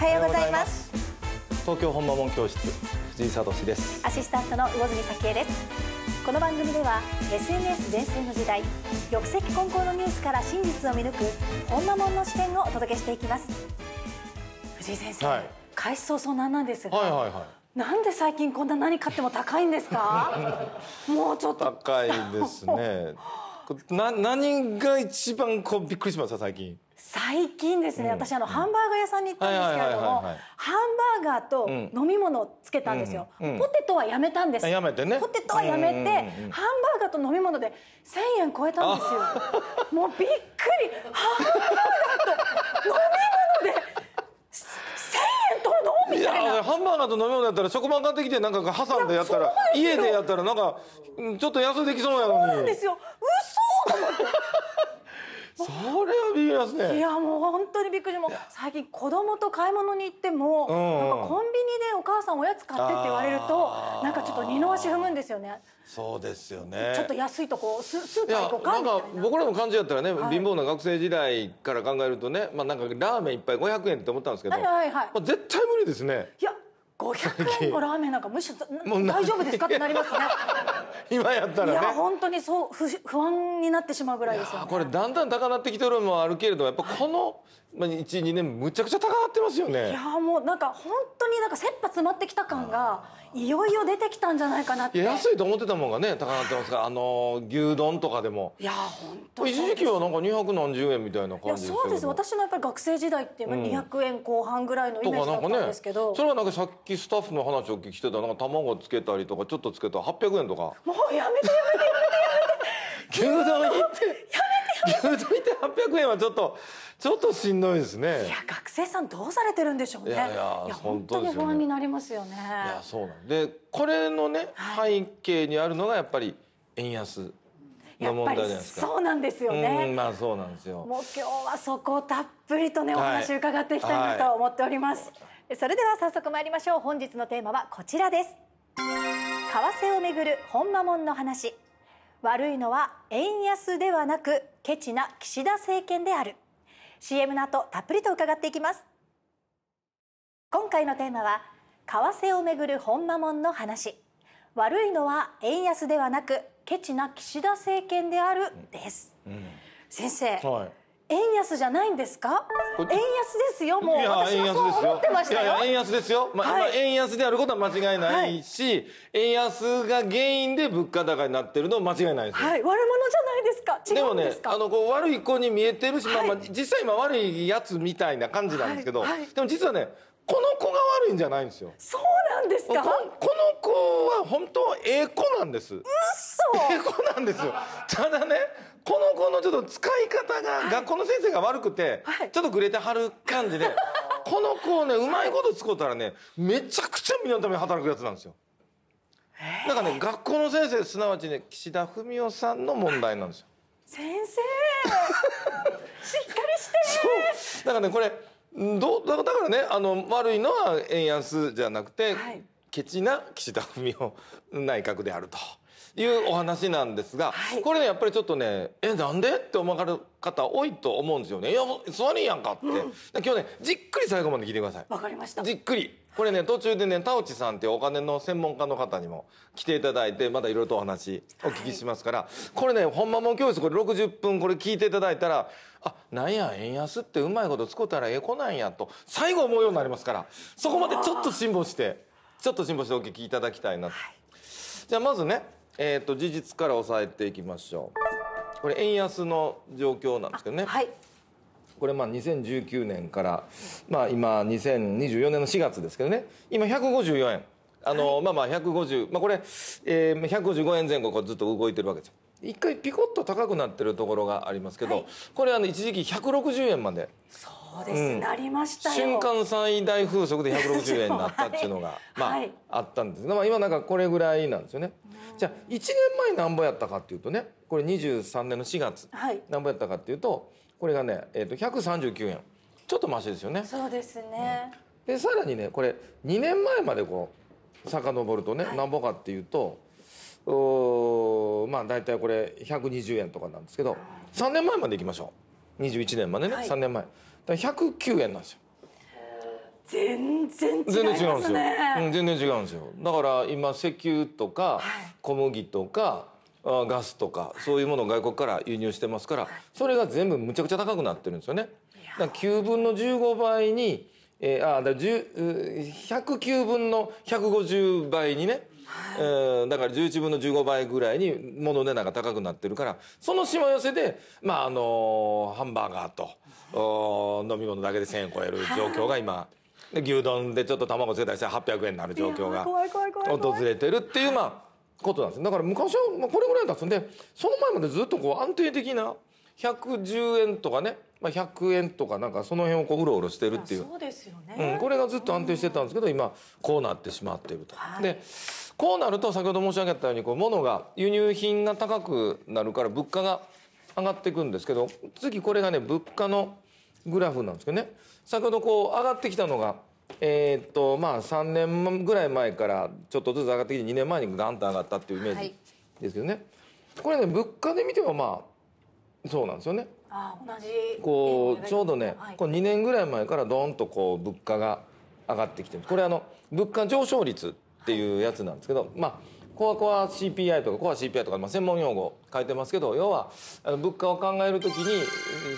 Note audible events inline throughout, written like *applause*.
はようございます東京本間門教室藤井聡ですアシスタントの魚住咲恵ですこの番組では SNS 全盛の時代玉石混交のニュースから真実を見抜く本間門の視点をお届けしていきます藤井先生、はい、開始早々なんなんですが、はいはいはいなんで最近こんな何買っても高いんですか *laughs* もうちょっと高いですねな何が一番こうびっくりしました最近最近ですね、うん、私あのハンバーガー屋さんに行ったんですけれどもハンバーガーと飲み物をつけたんですよ、うんうん、ポテトはやめたんですやめてねポテトはやめて、ハンバーガーと飲み物で1000円超えたんですよ *laughs* もうびっくりハンバーガーと飲み物でいやハンバーガーと飲み物やったら食パン買ってきてなんか挟んでやったら家でやったらなんかちょっと安できそうやのにそうなんですよ嘘と思ってそれはびびりますねいやもう本当にびっくりも最近子供と買い物に行っても、うん、なんかコンビニでお母さんおやつ買ってって言われるとなんかちょっと二の足踏むんですよねそうですよねちょっと安いとこススーパー行こうかみたいななんか僕らの感じやったらね、はい、貧乏な学生時代から考えるとねまあなんかラーメン一杯ぱい500円って思ったんですけど、はいはいはいまあ、絶対無理ですねいや500円のラーメンなんかむしろ大丈夫ですかってなりますね *laughs* 今やったら、ね、いや本当にそう不不安になってしまうぐらいですよ、ね、これだんだん高なってきてるのもあるけれどやっぱこのまあ、12年むちゃくちゃ高なってますよねいやもうなんか本当になんか切羽詰まってきた感がいよいよ出てきたんじゃないかなって安いと思ってたもんがね高なってますからあの牛丼とかでもいや本当一時期はなんか200何十円みたいな感じいやそうです私のやっぱり学生時代って200円後半ぐらいのイメージだったんですけど、うんね、それはなんかさっきスタッフの話を聞きてたなんか卵つけたりとかちょっとつけたら800円とかもうやめてやめてやめてやめ牛丼ってやめて *laughs* 続いて800円はちょっとちょっとしんどいですねいや学生さんどうされてるんでしょうねいや本当に不安になりますよねいやそうなんでこれのね、背景にあるのがやっぱり円安やっぱりそうなんですよねまあそうなんですよもう今日はそこをたっぷりとねお話伺っていきたいなと思っております、それでは早速参りましょう本日のテーマはこちらです為替をめぐる本間門の話悪いのは円安ではなくケチな岸田政権である CM の後たっぷりと伺っていきます今回のテーマは為替をめぐる本間門の話悪いのは円安ではなくケチな岸田政権であるです、うん、先生、はい円安じゃないんですか円安ですよもう私はそう思ってましたよ円安ですよまあ、はい、円安であることは間違いないし、はい、円安が原因で物価高になってるの間違いないですはい悪者じゃないですかでもねあのこう悪い子に見えてるし、はい、まあ実際今悪いやつみたいな感じなんですけど、でも実はねこの子が悪いんじゃないんですよそうなんですかこの子は本当はええ子なんです、うエコ *laughs* なんですよただねこの子のちょっと使い方が、はい、学校の先生が悪くて、はい、ちょっとグレてはる感じで *laughs* この子をねうまいこと使うたらねめちゃくちゃ身のために働くやつなんですよなんかね学校の先生すなわちね岸田文雄さんの問題なんですよ先生 *laughs* しっかりしてそうだからねこれどうだからねあの悪いのは円安じゃなくて、はい、ケチな岸田文雄内閣であると。いうお話なんですが、これねやっぱりちょっとねえなんでって思われる方多いと思うんですよねいや座りやんかって、今日ねじっくり最後まで聞いてくださいわかりましたじっくりこれね途中でね田内さんっていうお金の専門家の方にも来ていただいてまだいろいろとお話お聞きしますから、はい、これねほんまもん教室これ60分これ聞いていただいたらあなんや円安ってうまいこと使ったらええ子なんやと最後思うようになりますからそこまでちょっと辛抱してちょっと辛抱してお聞きいただきたいなはい、じゃあまずねえーと、事実からさえていきましょうこれ円安の状況なんですけどね、はい、これまあ2019年から、まあ、今2024年の4月ですけどね今154円あの、まあまあ150、まあ、これ、えー、155円前後ずっと動いてるわけですよ一回ピコッと高くなってるところがありますけど、はい、これあの一時期160円までそうです、うん、なりました瞬間最大風速で160円になったっていうのが、*laughs* まあ、はい、あったんですが、まあ、今なんかこれぐらいなんですよね。じゃあ1年前なんぼやったかっていうとねこれ23年の4月、なんぼやったかっていうとこれがね、えー、と139円ちょっとマシですよね。そうですね、うん、でさらにねこれ2年前までこう遡るとね、なんぼかっていうと。おまあ大体これ120円とかなんですけど3年前までいきましょう21年までね、はい、3年前だから109円なんですよ全然違いますね全然違うんですよ、うん、全然違うんですよだから今石油とか小麦とか、はい、ガスとかそういうものを外国から輸入してますから、それが全部むちゃくちゃ高くなってるんですよねだ9分の15倍に、えー、あだ109分の150倍にね、はいえー、だから11分の15倍ぐらいに物の値段が高くなってるからそのしわ寄せで、まああのー、ハンバーガーと、お飲み物だけで1000円超える状況が今。で牛丼でちょっと卵つけたりして800円になる状況が訪れてるっていうまあことなんですだから昔はまあこれぐらいだったんでその前までずっとこう安定的な110円とかね、まあ、100円とかなんかその辺をこううろうろしてるっていうそうですよね、これがずっと安定してたんですけど今こうなってしまっていると。はい、でこうなると先ほど申し上げたようにこう物が輸入品が高くなるから物価が上がっていくんですけど次これがね物価のグラフなんですけどね先ほどこう上がってきたのがえー、っとまあ3年ぐらい前からちょっとずつ上がってきて2年前にガンと上がったっていうイメージですけどね、はい、これね物価で見てもまあそうなんですよね。あ同じこうちょうどね、はい、こう2年ぐらい前からどんとこう物価が上がってきてこれあの物価上昇率っていうやつなんですけど、まあコアコア CPI とかコア CPI とか、まあ、専門用語書いてますけど要は物価を考えるときに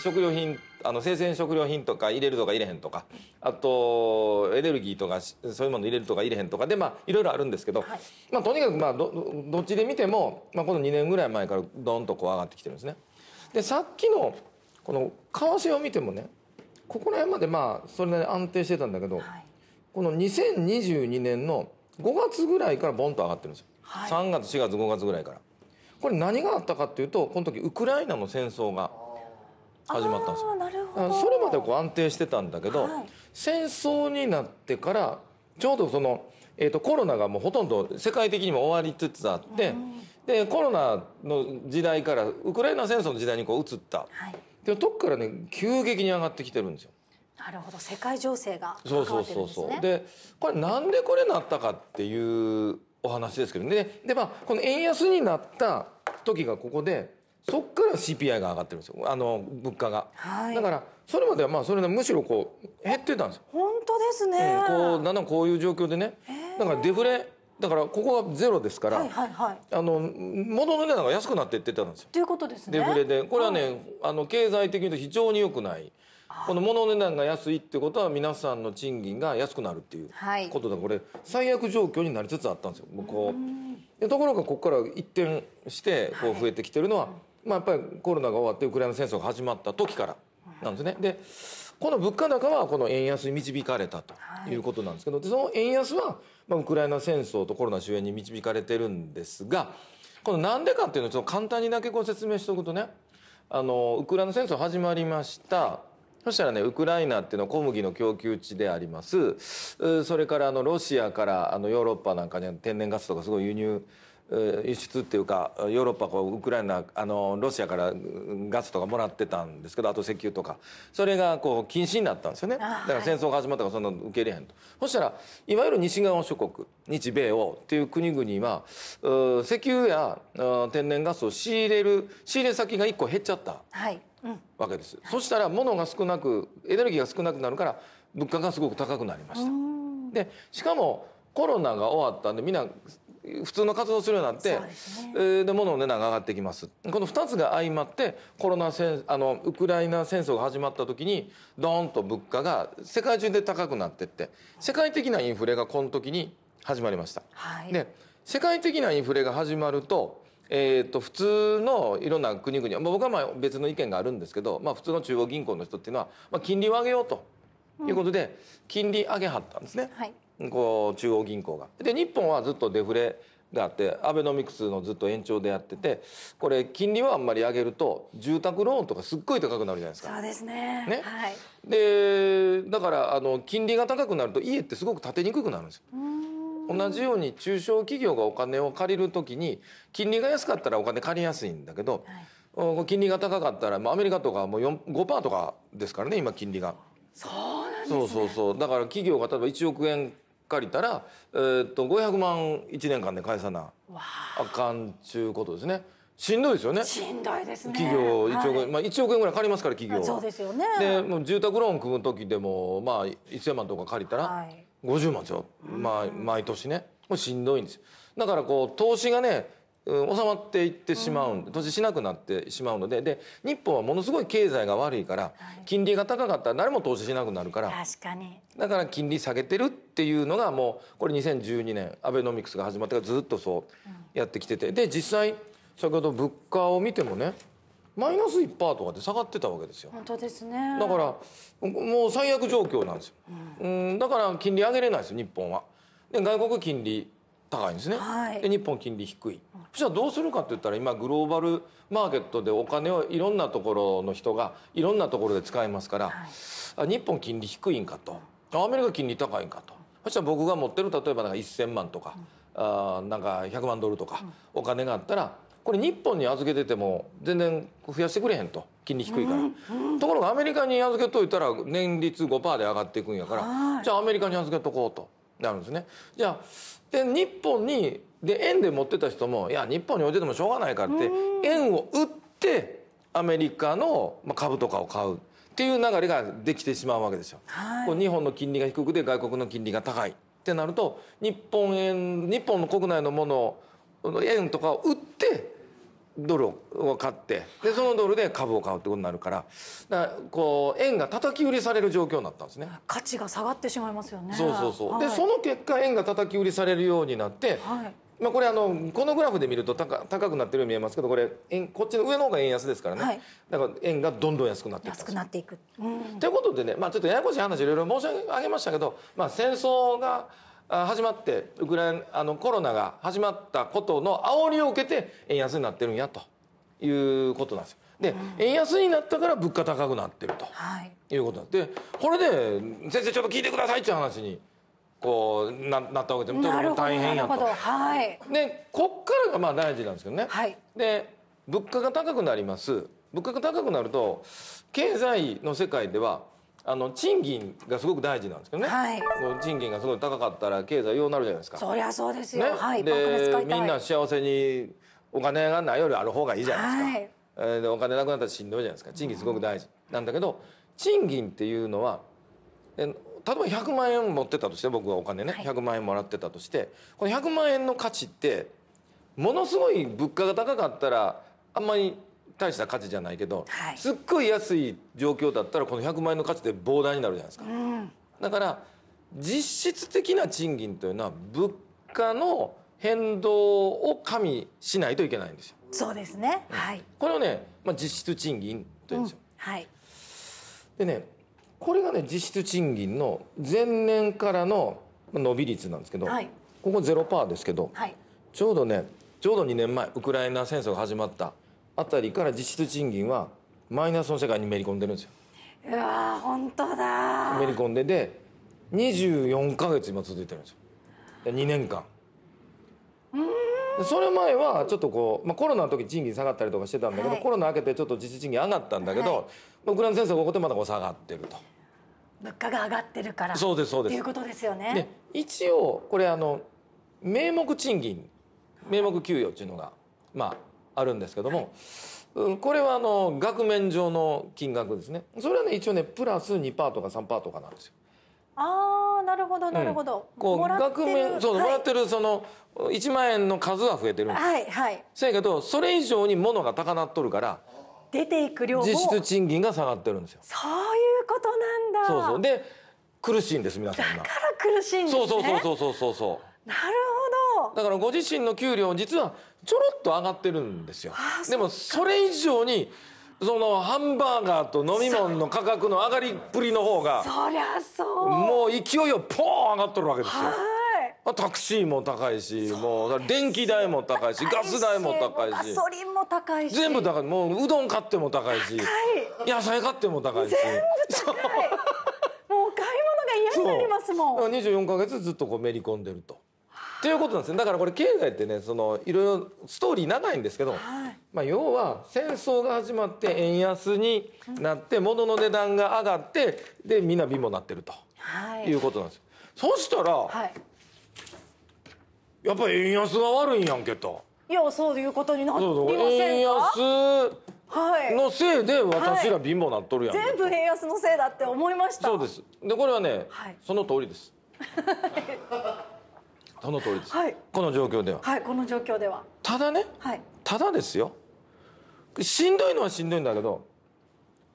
食料品あの生鮮食料品とか入れるとか入れへんとかあとエネルギーとかそういうもの入れるとか入れへんとかでまあいろいろあるんですけど、はい、まあ、とにかくまあどどっちで見ても、まあ、この2年ぐらい前からどんとこう上がってきてるんですね。でさっきのこの為替を見てもねここら辺までまあそれなりに安定してたんだけど、はい、この2022年の5月ぐらいからボンと上がってるんですよ。はい、3月4月5月ぐらいからこれ何があったかっていうとこの時ウクライナの戦争が始まったんですよなるほどそれまでこう安定してたんだけど、はい、戦争になってからちょうどその、えーと、コロナがもうほとんど世界的にも終わりつつあって、うん、でコロナの時代からウクライナ戦争の時代にこう移った、はい、でとこからね急激に上がってきてるんですよ。なるほど世界情勢が、ね、そうそうそうそうでこれなんでこれなったかっていうお話ですけどねでまあこの円安になった時がここでそっから CPI が上がってるんですよあの物価が、はい、だからそれまではまあそれむしろこう減ってたんですよ本当ですね、うん、こうだんだんこういう状況でねだからデフレだからここはゼロですから、はいはいはい、あの物の値段が安くなっていってたんですよ。ということですね。デフレでこれはね、はい、あの経済的に非常に良くないこの物の値段が安いってことは皆さんの賃金が安くなるっていうことだ、はい、これ最悪状況になりつつあったんですよ。うこうところがここから一転してこう増えてきてるのは、はい、まあ、やっぱりコロナが終わってウクライナ戦争が始まった時からなんですね。でこの物価高はこの円安に導かれたということなんですけど、はい、その円安は、まあ、ウクライナ戦争とコロナ終焉に導かれてるんですがこのなんでかっていうのをちょっと簡単にだけご説明しておくとねあのウクライナ戦争始まりましたそしたらねウクライナっていうのは小麦の供給地でありますそれからあのロシアからあのヨーロッパなんかに天然ガスとかすごい輸入輸出っていうかヨーロッパこうウクライナあのロシアからガスとかもらってたんですけどあと石油とかそれがこう禁止になったんですよねだから戦争が始まったからそんなの受け入れへんと、はい、そしたらいわゆる西側諸国日米欧っていう国々は石油や天然ガスを仕入れる仕入れ先が1個減っちゃった、わけです、はい、そしたら物が少なくエネルギーが少なくなるから物価がすごく高くなりました。でしかもコロナが終わったんでみんな普通の活動するようになってで、ねで、物の値段が上がってきますこの2つが相まってコロナ戦あのウクライナ戦争が始まった時にドーンと物価が世界中で高くなってって世界的なインフレがこの時に始まりました。はい、で世界的なインフレが始まると,、えー、と普通のいろんな国々、まあ、僕はまあ別の意見があるんですけど、まあ、普通の中央銀行の人っていうのは、まあ、金利を上げようということで、金利上げはったんですね。はいこう中央銀行が。で日本はずっとデフレがあってアベノミクスのずっと延長でやっててこれ金利はあんまり上げると住宅ローンとかすっごい高くなるじゃないですか。そうですねね、はい、でだからあの金利が高くなると家ってすごく建てにくくなるんですよ。同じように中小企業がお金を借りるときに金利が安かったらお金借りやすいんだけど、はい、金利が高かったら、アメリカとかもう5%とかですからね今金利が。そうなんです、ね、そうそうそうだから企業が例えば1億円借りたら、えー、っと500万1年間で返さなあかんちゅうことですね。しんどいですよね。しんどいですね。企業1億円、はい、まあ1億円ぐらい借りますから企業そうですよね。で、もう住宅ローン組む時でもまあ1000万とか借りたら50万ですよ。まあ毎年ね、もうしんどいんですだからこう投資がね収まっていってしまう、うん、しなくなってしまうのでで日本はものすごい経済が悪いから、金利が高かったら誰も投資しなくなるからだから金利下げてるっていうのがもうこれ2012年アベノミクスが始まってからずっとそうやってきてて、で実際先ほど物価を見てもねマイナス1%とかで下がってたわけですよ本当ですねだからもう最悪状況なんですよ、うん、だから金利上げれないですよ日本は。で外国金利高いんですね、はい、で日本金利低いそしたらどうするかって言ったら今グローバルマーケットでお金をいろんなところの人がいろんなところで使いますから、はい、日本金利低いんかとアメリカ金利高いんかとそしたら僕が持ってる例えばなんか1,000万とか、うん、あなんか100万ドルとか、お金があったらこれ日本に預けてても全然増やしてくれへんと金利低いから、うんうん、ところがアメリカに預けといたら年率5%で上がっていくんやからじゃあアメリカに預けとこうと。なるんですね。じゃあで日本にで円で持ってた人もいや日本に置いててもしょうがないからって円を売ってアメリカの株とかを買うっていう流れができてしまうわけですよ。はい、日本の金利が低くて外国の金利が高いってなると日本円日本の国内のものを円とかを売ってドルを買ってでそのドルで株を買うってことになるからだからこう円が叩き売りされる状況になったんですね価値が下がってしまいますよねそうそうそう、はい、でその結果円が叩き売りされるようになって、はい、まあ、これあのこのグラフで見ると高高くなってるように見えますけどこれ円こっちの上の方が円安ですからね、はい、だから円がどんどん安くなっていく安くなっていく。と、うん、いうことでね、まあ、ちょっとややこしい話いろいろ申し上げましたけど、まあ、戦争が始まってウクライナあのコロナが始まったことの煽りを受けて円安になってるんやということなんですよ。で、円安になったから物価高くなってると、はい、いうことなんでこれで「先生ちょっと聞いてください」っていう話にこうななったわけでも大変やと。はい、でこっからがまあ大事なんですけどね。はい、で物価が高くなります物価が高くなると経済の世界ではあの賃金がすごく大事なんですけどね、はい、賃金がすごい高かったら経済ようなるじゃないですかそりゃそうですよ、ね、はい、でみんな幸せにお金がないよりある方がいいじゃないですか、はい、でお金なくなったらしんどいじゃないですか賃金すごく大事、うん、なんだけど賃金っていうのはえ例えば100万円持ってたとして僕はお金ね、はい、100万円もらってたとしてこの100万円の価値ってものすごい物価が高かったらあんまり大した価値じゃないけど、はい、すっごい安い状況だったらこの100万円の価値で膨大になるじゃないですか、うん、だから実質的な賃金というのは物価の変動を加味しないといけないんですよそうですね、うん、はい、これをね、まあ、実質賃金というんですよ、うん、はいでねこれがね実質賃金の前年からの伸び率なんですけど、はい、ここゼロパーですけど、はい、ちょうどねちょうど2年前ウクライナ戦争が始まったあたりから実質賃金はマイナスの世界にめり込んでるんですようわ本当だめり込んでで24か月今続いてるんですよ2年間それ前はちょっとこう、まあ、コロナの時賃金下がったりとかしてたんだけど、はい、コロナ明けてちょっと実質賃金上がったんだけど、はいまあ、グラン先生がここでまたこう下がってると物価が上がってるからそうですそうですいうことですよね一応これあの名目賃金名目給与っていうのがまああるんですけども、うん、これはあの額面上の金額ですねそれはね一応ねプラス2%パーとか3%パーとかなんですよ。ああなるほどなるほど、こう額面そう、はい、もらってるその1万円の数は増えてるんですはいはいせやけどそれ以上に物が高なっとるから出ていく量も実質賃金が下がってるんですよそういうことなんだそうそうで苦しいんです皆さんだから苦しいんですねそうそうそうそうそうそうなるほどだからご自身の給料実はちょろっと上がってるんですよでもそれ以上にそのハンバーガーと飲み物の価格の上がりっぷりの方がそりゃそうもう勢いをポーン上がっとるわけですよタクシーも高いしもう電気代も高いしガス代も高いしガソリンも高いし全部高いもううどん買っても高いし野菜買っても高いし全部高い *laughs* もう買い物が嫌になりますもん24か月ずっとこうめり込んでると。ということなんですねだからこれ経済ってねそのいろいろストーリー長いんですけど、はい、まあ、要は戦争が始まって円安になって物の値段が上がってでみんな貧乏になってると、はい、いうことなんですそしたら、はい、やっぱり円安が悪いんやんけと。いやそういうことになって円安のせいで私ら貧乏なっとるやん、はい、全部円安のせいだって思いましたそうですでこれはね、はい、その通りです *laughs* その通りです、はい、この状況でははいこの状況ではただね、はい、ただですよしんどいのはしんどいんだけど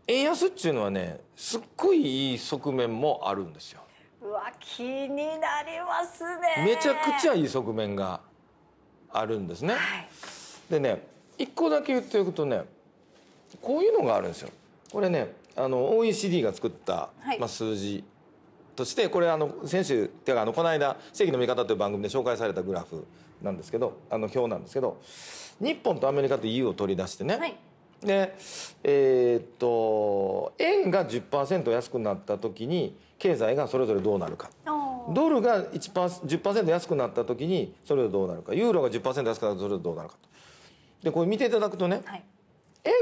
円安っていうのはねすっごいいい側面もあるんですようわ気になりますねめちゃくちゃいい側面があるんですね、はい、でね一個だけ言っておくとねこういうのがあるんですよこれねあの OECD が作った、まあ、数字、としてこれあの先週っていうかあのこの間「正義の味方」という番組で紹介されたグラフなんですけどあの表なんですけど日本とアメリカと EU を取り出してね、はい、でえー、っと円が10%安くなった時に経済がそれぞれどうなるかドルが10%安くなった時にそれぞれどうなるかユーロが10%安くなったらそれぞれどうなるかと。でこれ見ていただくとね、はい、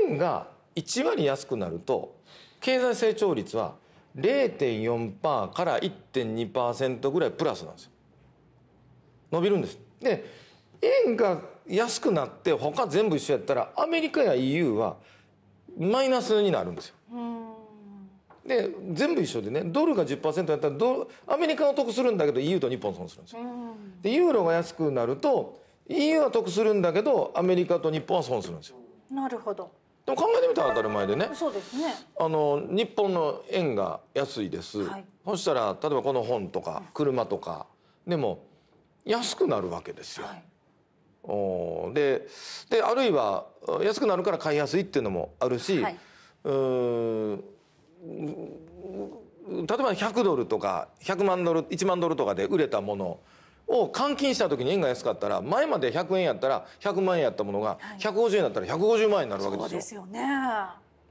円が1割安くなると経済成長率は0.4%から1.2%ぐらいプラスなんですよ伸びるんですで円が安くなって他全部一緒やったらアメリカや EU はマイナスになるんですよで全部一緒でねドルが10%やったらドアメリカは得するんだけど EU と日本損するんですよでユーロが安くなると EU は得するんだけどアメリカと日本は損するんですよなるほどでも考えてみたら当たり前でねそうですねあの日本の円が安いです、はい、そしたら例えばこの本とか車とかでも安くなるわけですよ。はい、おでであるいは安くなるから買いやすいっていうのもあるし、はい、うん例えば100ドルとか100万ドル1万ドルとかで売れたものを換金した時に円が安かったら前まで100円やったら100万円やったものが150円だったら150万円になるわけですよ。そうですよね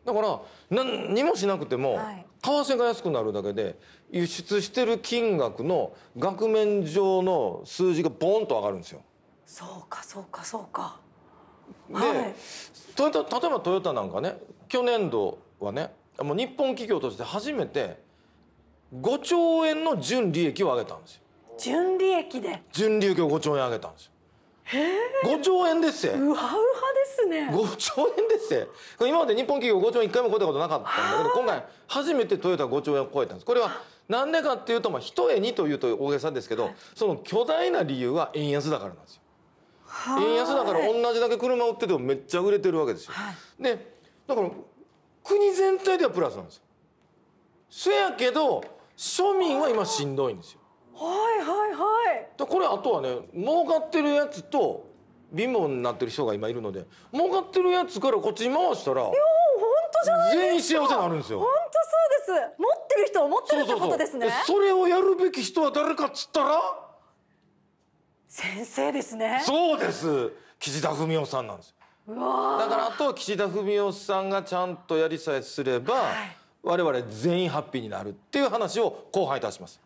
だから何にもしなくても為替が安くなるだけで輸出してる金額の額面上の数字がボンと上がるんですよ。そうかそうかそうか。で、はい、例えばトヨタなんかね去年度はねもう日本企業として初めて5兆円の純利益を上げたんですよ。純利益で純利益を5兆円上げたんですよ5兆円ですようハうハですね5兆円です今まで日本企業5兆円1回も超えたことなかったんだけど今回初めてトヨタ5兆円を超えたんですこれは何でかっていうとまあ一重にというと大げさですけどその巨大な理由は円安だからなんですよ円安だから同じだけ車売っててもめっちゃ売れてるわけですよ、はい、でだから国全体ではプラスなんですよせやけど庶民は今しんどいんですよはいはいはいでこれあとはね儲かってるやつと貧乏になってる人が今いるので儲かってるやつからこっちに回したらいや本当じゃない全員幸せになるんですよ本当そうです持ってる人を持ってるってことですねそれをやるべき人は誰かっつったら先生ですねそうです岸田文雄さんなんですよだからあとは岸田文雄さんがちゃんとやりさえすれば、はい、我々全員ハッピーになるっていう話を後輩いたします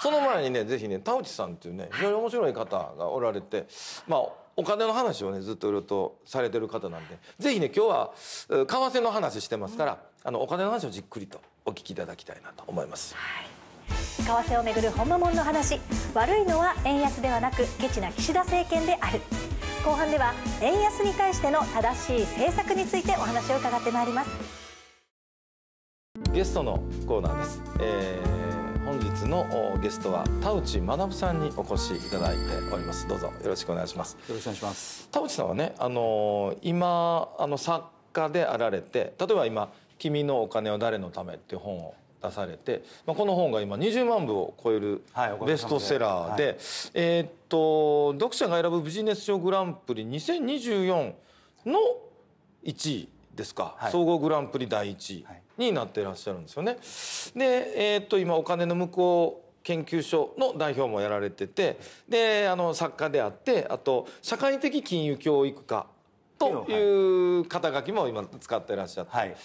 その前にねぜひね田内さんっていうね非常に面白い方がおられてまあお金の話をねずっといろいろとされてる方なんでぜひね今日は為替の話してますから、あのお金の話をじっくりとお聞きいただきたいなと思います。はい為替をめぐる本間もんの話悪いのは円安ではなくケチな岸田政権である後半では円安に対しての正しい政策についてお話を伺ってまいりますゲストのコーナーです、えー本日のゲストは田内学さんにお越しいただいておりますどうぞよろしくお願いしますよろしくお願いします田内さんはねあの今あの作家であられて例えば今君のお金は誰のためっていう本を出されて、まあ、この本が今20万部を超えるベストセラーで、はい、えー、っと読者が選ぶビジネス書グランプリ2024の1位ですか、はい、総合グランプリ第1位、はい、になっていらっしゃるんですよね。で、えー、っと今お金の向こう研究所の代表もやられててであの作家であってあと社会的金融教育家という肩書きも今使ってらっしゃって、はい、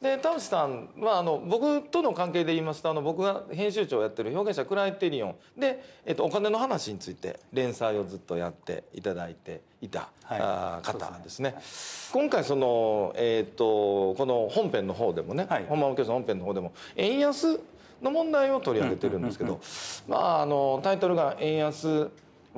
で田淵さんはあの僕との関係で言いますとあの僕が編集長をやってる表現者クライテリオンで、えっと、お金の話について連載をずっとやっていただいていた、はい、あ方ですね、ね、今回その、えー、っとこの本編の方でもね、はい、本間教室の本編の方でも円安の問題を取り上げてるんですけど、まああのタイトルが「円安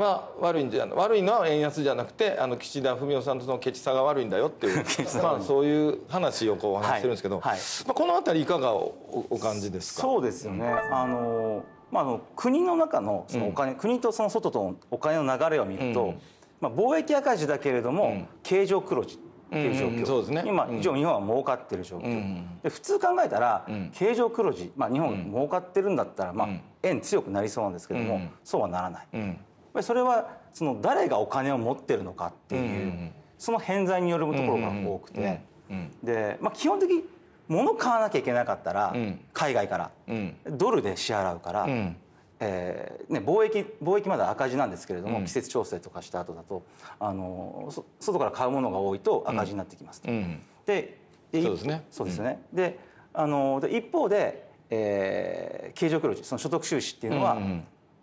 は悪いんじゃ悪いのは円安じゃなくてあの岸田文雄さんとのケチさが悪いんだよっていう *laughs* まあ、そういう話をこうお話してるんですけど、はいはい、まあ、この辺りいかがおお感じですかそうですよね、うん、あのまあ、あの国の中のそのお金、うん、国とその外とのお金の流れを見ると、うん、まあ、貿易赤字だけれども、経常黒字っていう状況、うんうん、そうですね、今以上日本は儲かってる状況、うん、で普通考えたら、経常黒字、まあ、日本儲かってるんだったら、まあ、円強くなりそうなんですけども、そうはならない。ぱりそれはその誰がお金を持ってるのかっていうその偏在によるところが多くてでまあ基本的に物買わなきゃいけなかったら海外からドルで支払うからえーね、貿易貿易まだ赤字なんですけれども、季節調整とかした後だとあの外から買うものが多いと赤字になってきますと。うでそうですね。そうですね。であので一方で、えー、経常黒字その所得収支っていうのは、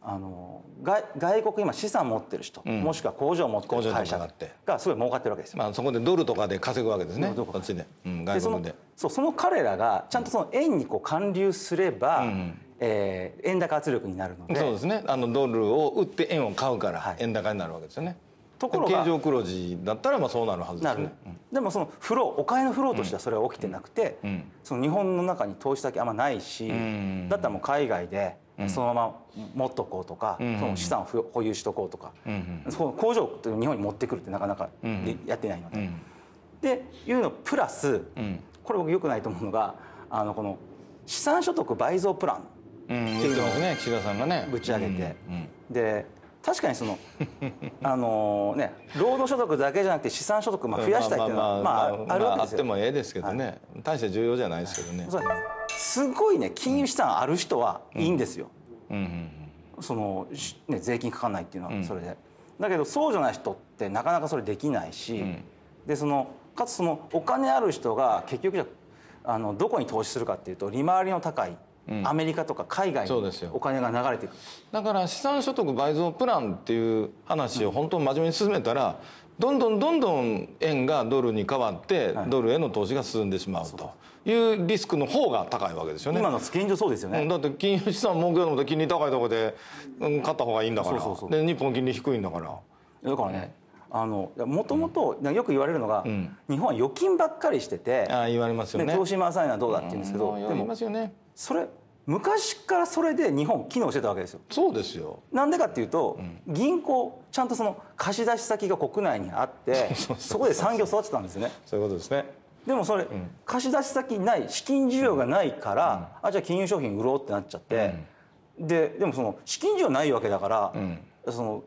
あの外外国今資産持ってる人、うん、もしくは工場持ってる会社がすごい儲かってるわけですよ、まあ、そこでドルとかで稼ぐわけですねこっちで、うん、外国でそうその彼らがちゃんとその円にこう還流すれば、うん、えー、円高圧力になるのでそうですねあのドルを売って円を買うから円高になるわけですよね、はいところが経常黒字だったらまあそうなるはずですね、うん、でもそのフローお金のフローとしてはそれは起きてなくて、うんうん、その日本の中に投資先あんまないし、だったらもう海外でそのまま持っとこうとか、その資産を保有しとこうとか、その工場を日本に持ってくるってなかなかやってないので。でいうのプラス、これ僕よくないと思うのがあのこの資産所得倍増プランっていうのを、んぶち上げて、で確かにその *laughs* あのね労働所得だけじゃなくて資産所得まあ増やしたいっていうのはまああるわけですよ。あってもええですけどね、はい、大して重要じゃないですけどね。すごいね金融資産ある人はいいんですよ。うんうん、そのね税金かかんないっていうのはそれで。だけどそうじゃない人ってなかなかそれできないし、でそのかつそのお金ある人が結局じゃあのどこに投資するかっていうと利回りの高いアメリカとか海外にお金が流れていく、うん、だから資産所得倍増プランっていう話を本当に真面目に進めたら、どんどんどんどん円がドルに変わってドルへの投資が進んでしまうというリスクの方が高いわけですよね今の現状そうですよね、うん、だって金融資産儲けるので金利高いとこで買った方がいいんだからで日本金利低いんだからだからね、あのもともとよく言われるのが、うん、日本は預金ばっかりしててあ言われますよね投資回さないのはどうだって言うんですけど、うん、でも言ますよねそれ昔からそれで日本機能してたわけですよ。そうですよ。なんでかっていうと、うん、銀行ちゃんとその貸し出し先が国内にあって、*laughs* そこで産業育てたんですね。そういうことですね。でもそれ、うん、貸し出し先ない資金需要がないから、うん、あじゃあ金融商品売ろうってなっちゃって、ででもその資金需要ないわけだから、その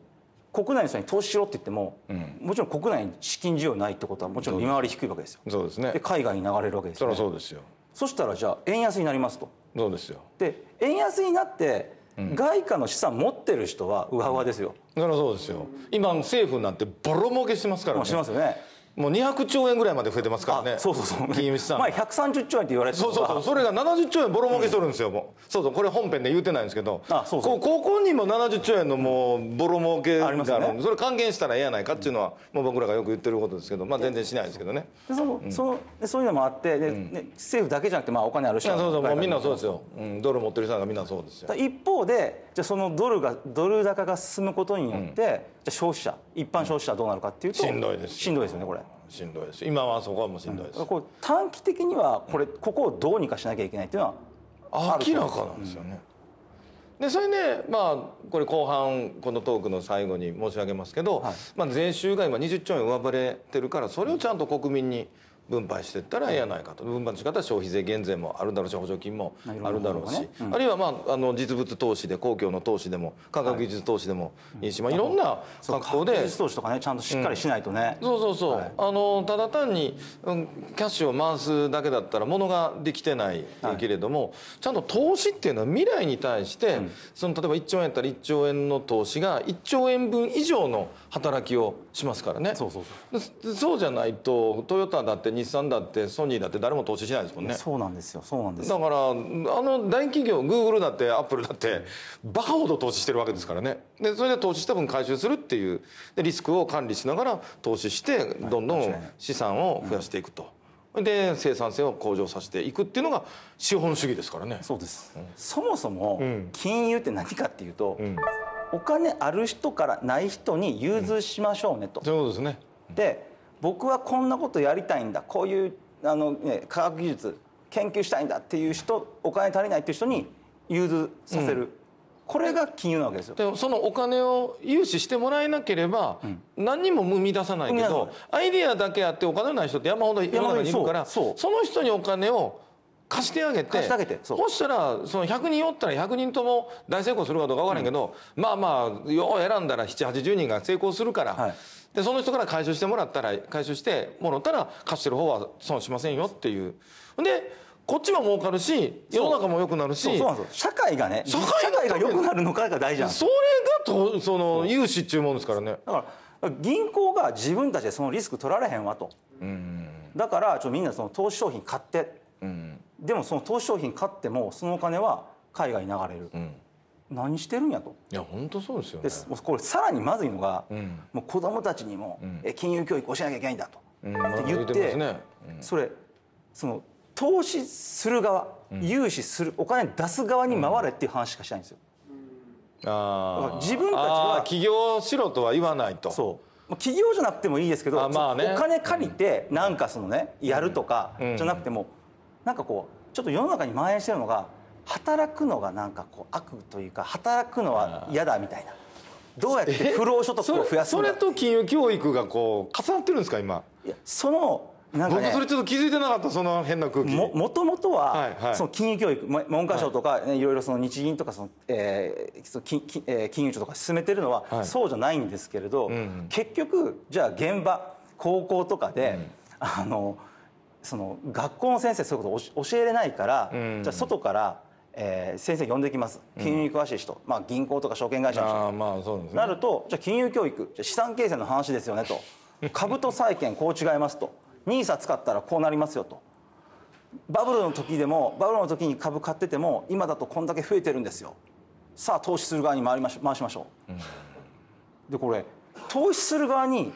国内の人に投資しろって言っても、もちろん国内に資金需要ないってことはもちろん利回り低いわけですよ。そうですね。で海外に流れるわけですよ、ね、そそうですよ。そしたらじゃあ円安になりますと。そうですよで円安になって外貨の資産持ってる人はウハウハですよ、そりゃそうですよ今政府なんてボロ儲けしてますからね、しますよねもう200兆円ぐらいまで増えてますからねそうそうそう金融資産前130兆円って言われてたそうそうそうそれが70兆円ボロ儲けしとるんですよ、うん、もうそうそうこれ本編で言うてないんですけどあそうそうここにも70兆円のもうボロ儲けがあるんで、ね、それ還元したらええやないかっていうのは、もう僕らがよく言ってることですけどまあ全然しないですけどねそうそそういうのもあってで、ね、政府だけじゃなくてまあお金ある人そうそうもうみんなそうですよ、うん、ドル持ってる人がみんなそうですよ一方でゃあそのドルがドル高が進むことによって、じゃあ消費者一般消費者はどうなるかっていうと、しんどいですしんどいですよねこれ。しんどいです今はそこはもうしんどいです、うん、これ短期的にはこれ、ここをどうにかしなきゃいけないっていうのは明らかなんですよね、うん、でそれで、ね、まあこれ後半このトークの最後に申し上げますけど、はい、まあ、税収が今20兆円上振れてるからそれをちゃんと国民に、うん分配していったらいやないかと分配の仕方は消費税減税もあるだろうし補助金もあるだろうし、あるいは、まあ、あの実物投資で公共の投資でも科学技術投資でもいいし、まあ、いろんな格好で。投資とかねちゃんとしっかりしないとね。そうそうそう、あのただ単に、うん、キャッシュを回すだけだったらものができてないけれども、ちゃんと投資っていうのは未来に対して、その例えば1兆円やったら1兆円の投資が1兆円分以上の働きをしますからね。そうじゃないとトヨタだって日産だってソニーだって誰も投資しないですもんねそうなんですよそうなんですだからあの大企業グーグルだってアップルだってバカほど投資してるわけですからねでそれで投資した分回収するっていうでリスクを管理しながら投資してどんどん資産を増やしていくと。で生産性を向上させていくっていうのが資本主義ですからね。そうです。うん、そもそも金融って何かっていうと、うん、お金ある人からない人に融通しましょうねと。そうですね。で僕はこんなことやりたいんだこういうあの、ね、科学技術研究したいんだっていう人お金足りないっていう人に融通させる、うん、これが金融なわけですよでもそのお金を融資してもらえなければ、何にも生み出さないけど、アイディアだけあってお金のない人って山ほど世の中にいるからその人にお金を貸してあげて貸してあげてそしたらその100人おったら100人とも大成功するかどうか分からんけど、うん、まあまあよう選んだら780人が成功するから。はいでその人から回収してもらったら回収してもらったら貸してる方は損しませんよっていうでこっちは儲かるし世の中も良くなるし社会がね社会が良くなるのかが大事なんそれがとその融資っていうもんですからねだから銀行が自分たちでそのリスク取られへんわと、うん、だからちょみんなその投資商品買って、うん、でもその投資商品買ってもそのお金は海外に流れる、うん何してるんやといや本当そうですよ、ね、でこれさらにまずいのが、うん、もう子供たちにも、うん、金融教育をえなきゃいけないんだと、うん、って言ってまあてね、それその投資する側、融資するお金出す側に回れっていう話しかしないんですよ。あ自分たちは起業しろとは言わないとそう起業じゃなくてもいいですけど、まあね、お金借りてなんかそのね、やるとかじゃなくても、うん、なんかこうちょっと世の中に蔓延してるのが働くのがなんかこう悪というか働くのは嫌だみたいなどうやって不労所得を増やすそれと金融教育がこう重なってるんですか今いやそのなんか、ね、僕それちょっと気づいてなかったその変な空気ももともとは、はいはい、その金融教育文科省とか、ね、はい、いろいろその日銀とかその、えー、その金えー、金融庁とか進めてるのは、はい、そうじゃないんですけれど、うん、結局じゃあ現場高校とかで、うん、あのその学校の先生そういうことを教えれないから、うん、じゃあ外からえー、先生呼んできます金融に詳しい人、うん、まあ、銀行とか証券会社の人あ、まあそうですね、なるとじゃあ金融教育じゃ資産形成の話ですよねと *laughs* 株と債券こう違いますと NISA 使ったらこうなりますよとバブルの時でもバブルの時に株買ってても今だとこんだけ増えてるんですよさあ投資する側に回りまし回しましょう、うん、でこれ投資する側に、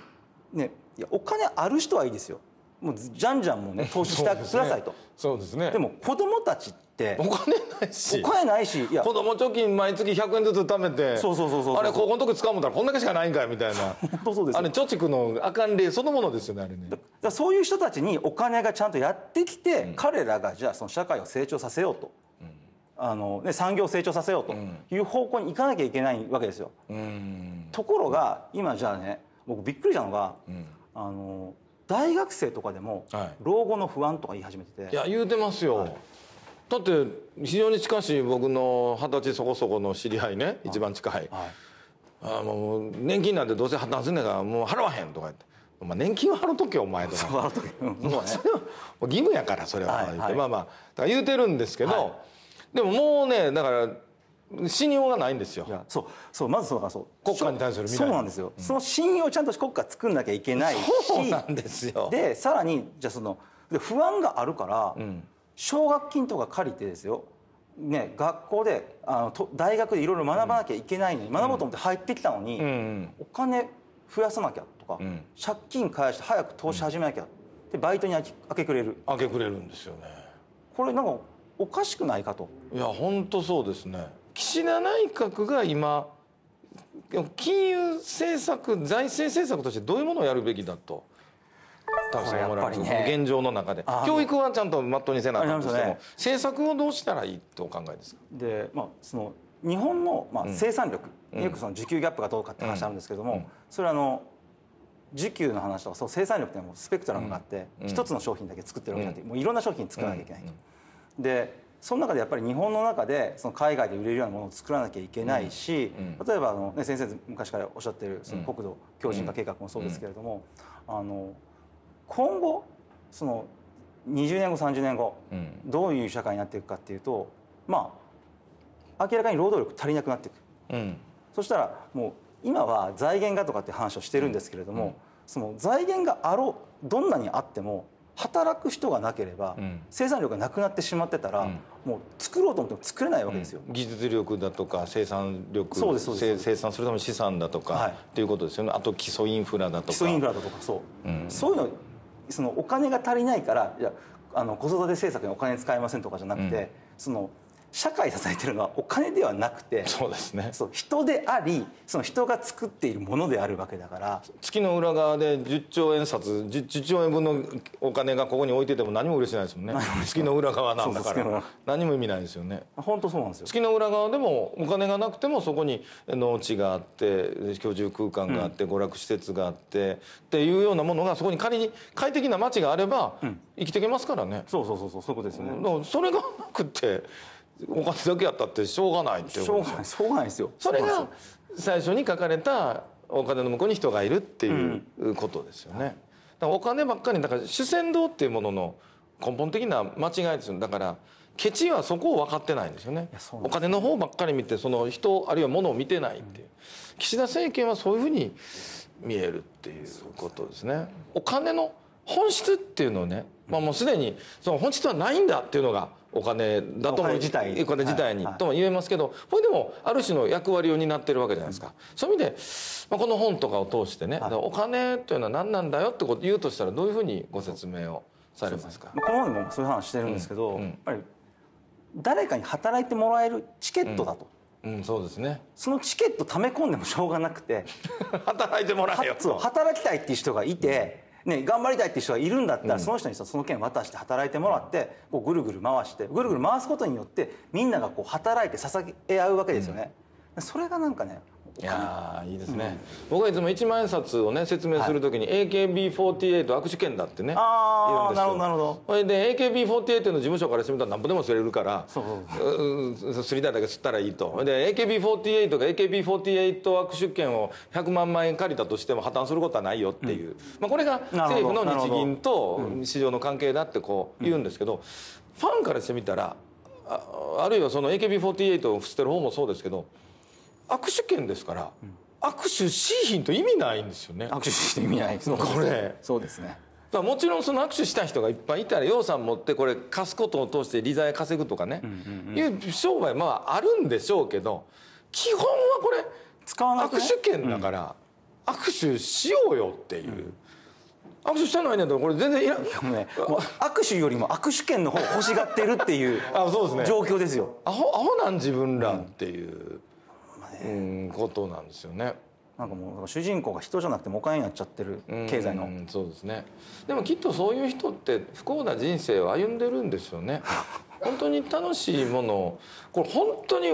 ね、いやお金ある人はいいですよもうじゃんじゃんもうね投資してくださいとそうですね、ね、でも子供たちっってお金ないしお金ないしいや子供貯金毎月100円ずつ貯めてそうそうそうそうあれ高校の時使うもんだらこんだけしかないんかいみたいな *laughs* そうですあれ貯蓄のあかん例そのものですよねあれねだそういう人たちにお金がちゃんとやってきて、うん、彼らがじゃあその社会を成長させようと。うん、あのね、産業を成長させようという方向に行かなきゃいけないわけですよ。うん、ところが今じゃあね僕びっくりしたのが、あの大学生とかでも老後の不安とか言い始めてて、はい、いや言うてますよ、はいだって非常に近しい僕の二十歳そこそこの知り合いね一番近い、はい、あもう年金なんてどうせ破綻すんねんからもう払わへんとか言って。まあ、年金は払うとけお前とか *laughs* 払うとけ、もう義務やからそれは、はいはい、まあまあだから言うてるんですけど、はい、でももうねだから信用がないんですよそうそうまずそうかそう国家に対するそうなんですよ、うん、その信用をちゃんと国家作んなきゃいけないしそうなんですよでさらにじゃその不安があるから、うん奨学金とか借りてですよね、学校であのと大学でいろいろ学ばなきゃいけないのに、うん、学ぼうと思って入ってきたのに、うん、お金増やさなきゃとか、うん、借金返して早く投資始めなきゃ、でバイトに明け明けくれる明けくれるんですよねこれなんかおかしくないかといや本当そうですね岸田内閣が今金融政策財政政策としてどういうものをやるべきだと多分やっぱりね現状の中で教育はちゃんとまっとうにせなあかんとしても、ね、政策をどうしたらいいとお考えですかで、まあ、その日本の、まあ、生産力、うん、よくその需給ギャップがどうかって話あるんですけども、うん、それはあの需給の話とかそう生産力ってもうスペクトラムがあって、うん、一つの商品だけ作ってるわけじゃなくて、もういろんな商品作らなきゃいけないと。でその中でやっぱり日本の中でその海外で売れるようなものを作らなきゃいけないし、例えばあの、ね、先生昔からおっしゃってるその国土強靭化計画もそうですけれども、あの今後その20年後30年後、うん、どういう社会になっていくかっていうとまあ明らかに労働力足りなくなっていく、うん、そしたらもう今は財源がとかって話をしてるんですけれども、うん、その財源があろうどんなにあっても働く人がなければ、生産力がなくなってしまってたら、もう作ろうと思っても作れないわけですよ、技術力だとか生産力そうです生産するための資産だとか、はい、っていうことですよねあと基礎インフラだとか基礎インフラだとかそう、そういうのそのお金が足りないからいやあの子育て政策にお金使いませんとかじゃなくて、うん、その社会支えてるのはお金ではなくてそうですねそう人でありその人が作っているものであるわけだから月の裏側で10兆円札 10, 10兆円分のお金がここに置いてても何も嬉しないですもんね *laughs* 月の裏側なんだから何も意味ないですよね本当そうなんですよ月の裏側でもお金がなくてもそこに農地があって居住空間があって、うん、娯楽施設があってっていうようなものがそこに仮に快適な街があれば、うん、生きていけますからね、そうそうそうそうそういうこですねそれがなくてお金だけやったってしょうがないってしょうがないしょうがないですよそれが最初に書かれたお金の向こうに人がいるっていうことですよね、うん、お金ばっかりだから主戦道っていうものの根本的な間違いですよだからケチはそこを分かってないんですよね、ね、お金の方ばっかり見てその人あるいは物を見てないっていう、うん、岸田政権はそういうふうに見えるっていうことですね、ね、お金の本質っていうのをね、まあ、もうすでにその本質はないんだっていうのがお金だともお金自体お金自体に、とも言えますけどこれでもある種の役割を担ってるわけじゃないですか、そういう意味で、まあ、この本とかを通してね、お金というのは何なんだよってこと言うとしたらどういうふうにご説明をされますか、この本でもそういう話してるんですけど、やっぱり誰かに働いてもらえるチケットだと。うんそうですね、そのチケット溜め込んでもしょうがなくて *laughs* 働いてもらえよ働きたいっていう人がいて、ね、頑張りたいって人がいるんだったら、うん、その人にその券渡して働いてもらって、こうぐるぐる回してぐるぐる回すことによってみんながこう働いて捧げ合うわけですよね。それがなんかねいやいいですね、うん、僕はいつも一万円札をね説明するときに、AKB48 握手券だってねああなるほどなるほどそれで AKB48 の事務所からしてみたら何歩でもすれるからすり台だけ吸ったらいいとで AKB48 が AKB48 握手券を100万万円借りたとしても破綻することはないよっていう、うん、まあ、これが政府の日銀と市場の関係だってこう言うんですけど、うん、ファンからしてみたらああるいはその AKB48 を捨てる方もそうですけど握手券ですから、握手しいひんと意味ないんですよね握手して意味ないですねこれそうですねもちろんその握手した人がいっぱいいたら洋さん持ってこれ貸すことを通して利材稼ぐとかね、いう商売まああるんでしょうけど基本はこれ使わなく、ね、握手券だから、握手しようよっていう。うん握手したないねんとこれ全然いらんいね、握手よりも握手券の方欲しがってるっていうあそです、ね、状況ですよアホアホなん自分らっていう、うんうんことなんですよね。なんかもう主人公が人じゃなくてもか金になっちゃってる経済の、うそうですねでもきっとそういう人って不幸な人生を歩んでるんですよね *laughs* 本当に楽しいものこれ本当に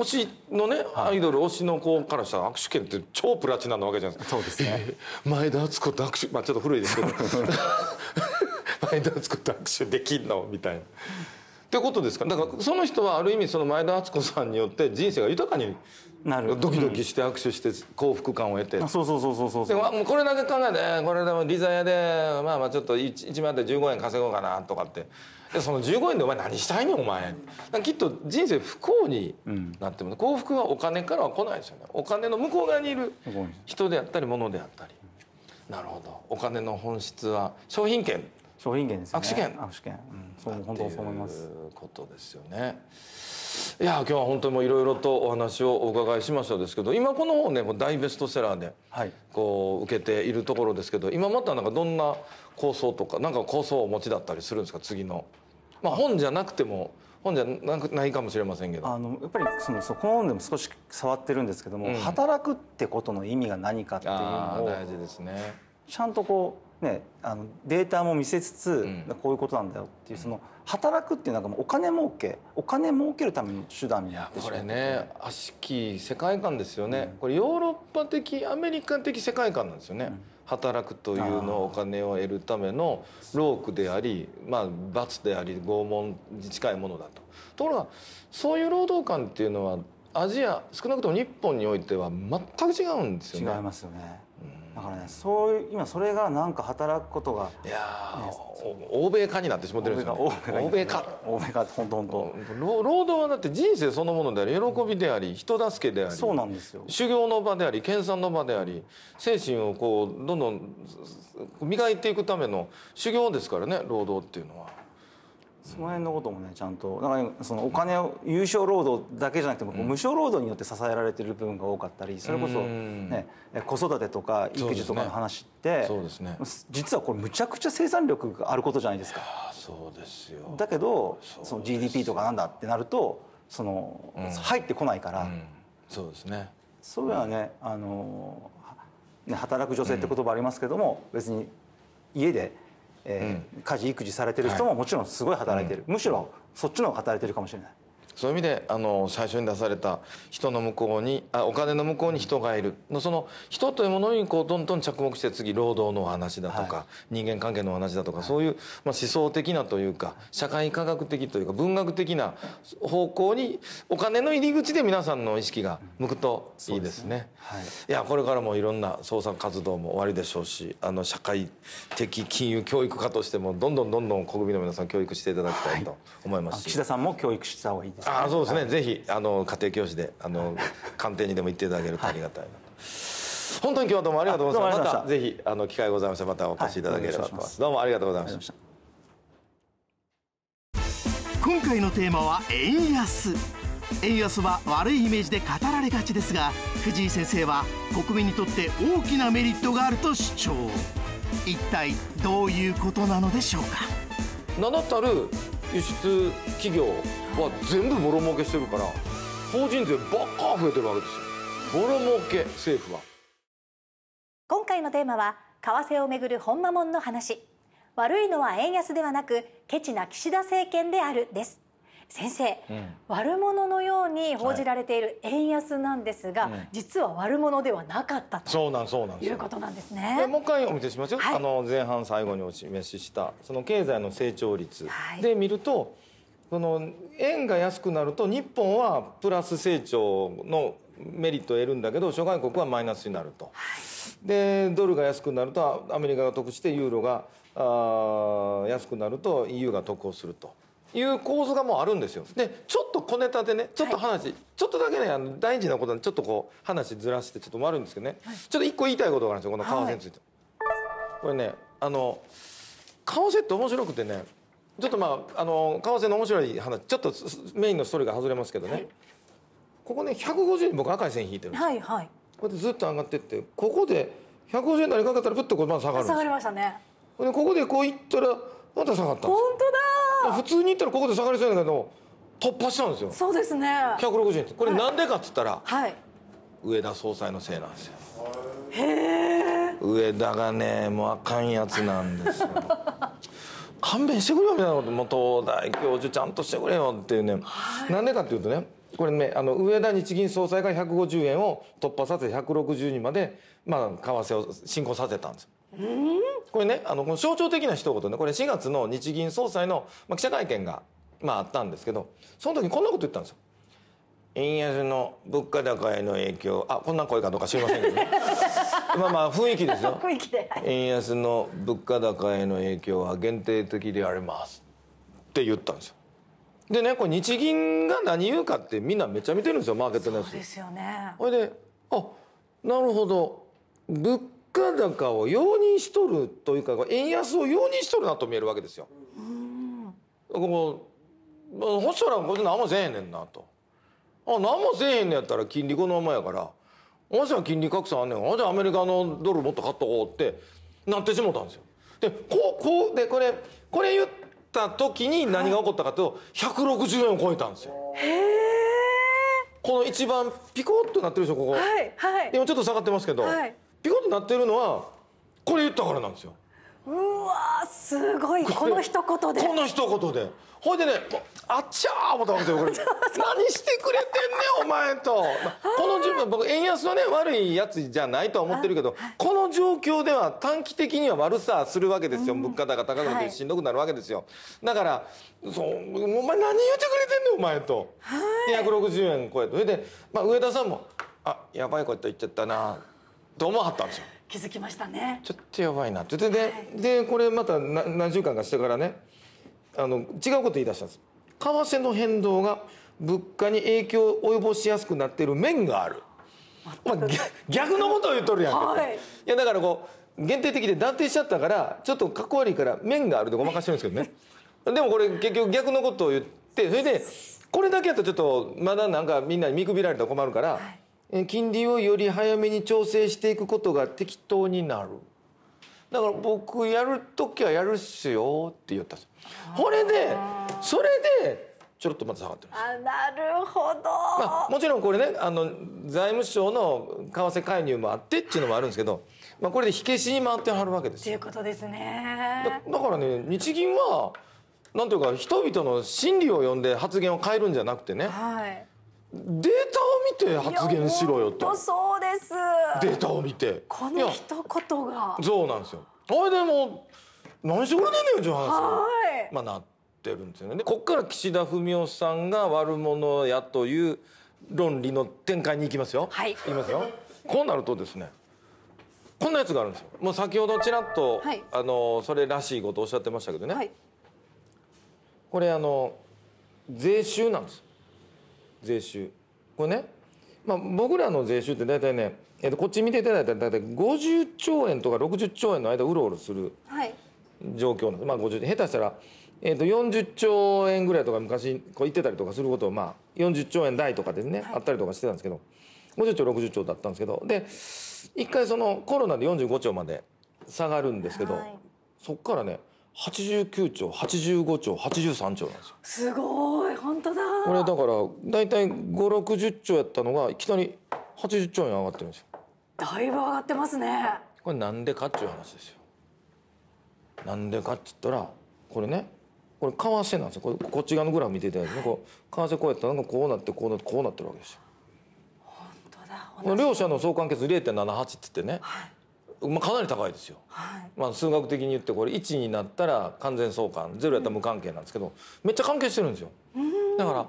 推しのね、アイドル推しの子からしたら握手券って超プラチナなわけじゃないですかそうですね *laughs* 前田敦子と握手まあちょっと古いですけど *laughs* 前田敦子と握手できんのみたいな。ってことですかだからその人はある意味その前田敦子さんによって人生が豊かになるドキドキして握手して幸福感を得て、うん、そうそうそうそうそうでもこれだけ考えてこれでもリザヤでまあまあちょっと 1, 1万で15円稼ごうかなとかってでその15円でお前何したいねんお前きっと人生不幸になっても、うん、幸福はお金からは来ないですよねお金の向こう側にいる人であったり物であったりなるほどお金の本質は商品券商品券ですね。握手券。握手券。うん、そう本当そう思います。ことですよね。いや今日は本当にもいろいろとお話をお伺いしましたですけど、今この本ねもう大ベストセラーでこう受けているところですけど、今またなんかどんな構想とかなんか構想をお持ちだったりするんですか次の。まあ本じゃなくても。本じゃなくないかもしれませんけどあのやっぱりそのそこの本でも少し触ってるんですけども、うん、働くってことの意味が何かっていうのを大事ですねちゃんとこうね、あのデータも見せつつ、うん、こういうことなんだよっていうその働くっていうなんかもうお金儲けお金儲けるための手段になってしまこれね悪しき世界観ですよね、うん、これヨーロッパ的アメリカ的世界観なんですよね、うん、働くというのお金を得るための労苦でありまあ罰であり拷問に近いものだと。ところがそういう労働観っていうのはアジア少なくとも日本においては全く違うんですよね。違いますよね。だからねそういう今それがなんか働くことがいや、欧米化になってしまってるんですよ、ね、欧米化欧米化本当本当労働はだって人生そのものであり喜びであり人助けでありそうなんですよ修行の場であり研鑽の場であり精神をこうどんどん磨いていくための修行ですからね労働っていうのは。その辺のこともねちゃんとだからそのお金を優勝労働だけじゃなくても、無償労働によって支えられてる部分が多かったりそれこそ、ね、子育てとか育児とかの話ってそうです、ね実はこれむちゃくちゃ生産力があることじゃないですか。そうですよだけどその GDP とかなんだってなるとその、入ってこないから、そうですねそういうのはね,、あのね働く女性って言葉ありますけども、別に家で。えー、家事育児されてる人ももちろんすごい働いてる、むしろそっちの方が働いてるかもしれないそういう意味であの最初に出された人の向こうにあお金の向こうに人がいるのその人というものにこうどんどん着目して次労働の話だとか、はい、人間関係の話だとか、はい、そういう、まあ、思想的なというか社会科学的というか文学的な方向にお金の入り口で皆さんの意識が向くといいですね。うん、すねはい、いやこれからもいろんな創作活動も終わりでしょうしあの社会的金融教育家としてもどんどんどんどん国民の皆さん教育していただきたいと思いますし、はい、岸田さんも教育した方がいいですですか、ね、あそうですね、はい、ぜひあの家庭教師であの鑑定にでも行っていただけるとありがたいなと、はい、本当に今日はどうもありがとうございましたまたぜひあの機会ございましたまたお越しいただければと思います、どうもありがとうございました今回のテーマは円安円安は悪いイメージで語られがちですが藤井先生は国民にとって大きなメリットがあると主張一体どういうことなのでしょうか名だたる輸出企業は全部ボロ儲けしてるから法人税ばっか増えてるわけですよボロ儲け政府は今回のテーマは為替をめぐる本間もんの話悪いのは円安ではなくケチな岸田政権であるです先生、うん、悪者のように報じられている円安なんですが、はい実は悪者ではなかったとそうなんそうなんいうことなんですね。もう一回お見せしますよ、はい、あの前半最後にお示ししたその経済の成長率で見ると、はい、その円が安くなると日本はプラス成長のメリットを得るんだけど諸外国はマイナスになると。でドルが安くなるとアメリカが得してユーロがあ安くなると EU が得をすると。いう構図がもうあるんですよでちょっと小ネタでねちょっと話、はい、ちょっとだけねあの大事なことにちょっとこう話ずらしてちょっと悪いんですけどね、はい、ちょっと一個言いたいことがあるんですよこの為替について、はい、これねあの為替って面白くてねちょっとまああの為替の面白い話ちょっとメインのストーリーが外れますけどね、ここね150に僕赤い線引いてるんですはいはいこうやってずっと上がってってここで150円なにかかったらプッとこうまた下がるんです下がりましたねでここでこういったらまた下がったんです本当だ普通に言ったらここで下がりそうやけど突破したんですよそうですね160円これなんでかっつったら、はい、上田総裁のせいなんですよへえ上田がねもうあかんやつなんですよ *laughs* 勘弁してくれよみたいなこともう東大教授ちゃんとしてくれよっていうね、はい、なんでかっていうとねこれねあの上田日銀総裁が150円を突破させ160人まで、まあ、為替を進行させたんですこれねあのこの象徴的な一言ねこれ4月の日銀総裁の、記者会見が、まあ、あったんですけどその時こんなこと言ったんですよ。円安の物価高への影響あこんな声かどうか知りませんけど、ね、*laughs* まあまあ雰囲気ですよ雰囲気で円安の物価高への影響は限定的でありますって言ったんですよでねこれ日銀が何言うかってみんなめっちゃ見てるんですよマーケットのやつそうですよねほいであなるほど物価高を容認しとるというか円安を容認しとるなと見えるわけですよ。うん、ほしたらこれ何もせえへんねんなと。あ何もせえへんねやったら金利このままやからほしたら金利格差あんねんじゃアメリカのドルもっと買っとこうってなってしもたんですよ。でこうこうでこれこれ言った時に何が起こったかというと160円を超えたんですよ。この一番ピコッとなってるでしょここ、はいはい、今ちょっと下がってますけど、はいピコッとなってるのはこれ言ったからなんですようわすごいこの一言でこの一言でほいでねあっちゃー思ったわけですよこれ *laughs* 何してくれてんねんお前とこの自分僕円安はね悪いやつじゃないとは思ってるけど、この状況では短期的には悪さするわけですよ、うん、物価高が高くなってしんどくなるわけですよ、はい、だからそうお前何言ってくれてんねんお前と、はい、260円超えてそれで、まあ、上田さんも「あやばいこと言っちゃったな」と思わはったんですよ気づきましたねちょっとやばいなってでで、はい、でこれまた何週間かしてからねあの違うこと言い出したんです為替の変動が物価に影響を及ぼしやすくなっている面がある、まあ、逆のことを言っとるやんけ、はい、いやだからこう限定的で断定しちゃったからちょっとかっこ悪いから面があるでごまかしてるんですけどねでもこれ結局逆のことを言ってそれでこれだけやとちょっとまだなんかみんなに見くびられたら困るから、はい金利をより早めに調整していくことが適当になるだから僕やる時はやるっすよって言ったんですこれでそれでちょっとまた下がってますあなるほど、まあ、もちろんこれねあの財務省の為替介入もあってっていうのもあるんですけど、まあ、これで火消しに回ってはるわけですということですねだからね日銀はなんというか人々の心理を読んで発言を変えるんじゃなくてね、はいデータを見て発言しろよとそうですデータを見てこの一言がそうなんですよあれでも何しろくれてんねんじゃんはいまあなってるんですよねでこっから岸田文雄さんが悪者やという論理の展開に行きますよはい行きますよこうなるとですねこんなやつがあるんですよもう先ほどちらっと、はい、あのそれらしいことおっしゃってましたけどね、はい、これあの税収なんです税収これね、まあ、僕らの税収って大体ね、えー、とこっち見ていただいたら大体50兆円とか60兆円の間うろうろする状況なんです、はい、まあ、50下手したら、えー、と40兆円ぐらいとか昔こう言ってたりとかすることを、まあ、40兆円台とかでね、はい、あったりとかしてたんですけど50兆60兆だったんですけどで一回そのコロナで45兆まで下がるんですけど、はい、そっからね八十九兆八十五兆八十三兆なんですよすごい本当だこれだから大体五六十兆やったのがいきなり八十兆円上がってるんですよだいぶ上がってますねこれなんでかっていう話ですよなんでかっつったらこれねこれ為替なんですよこれこっち側のグラフ見ていただいて、ね、こう為替こうやったのがこうなってこうなってこうなってるわけですよ本当だ両者の相関係数0.78っつってね、はいまあ、かなり高いですよ、はい、まあ、数学的に言ってこれ1になったら完全相関0やったら無関係なんですけど、めっちゃ関係してるんですよだから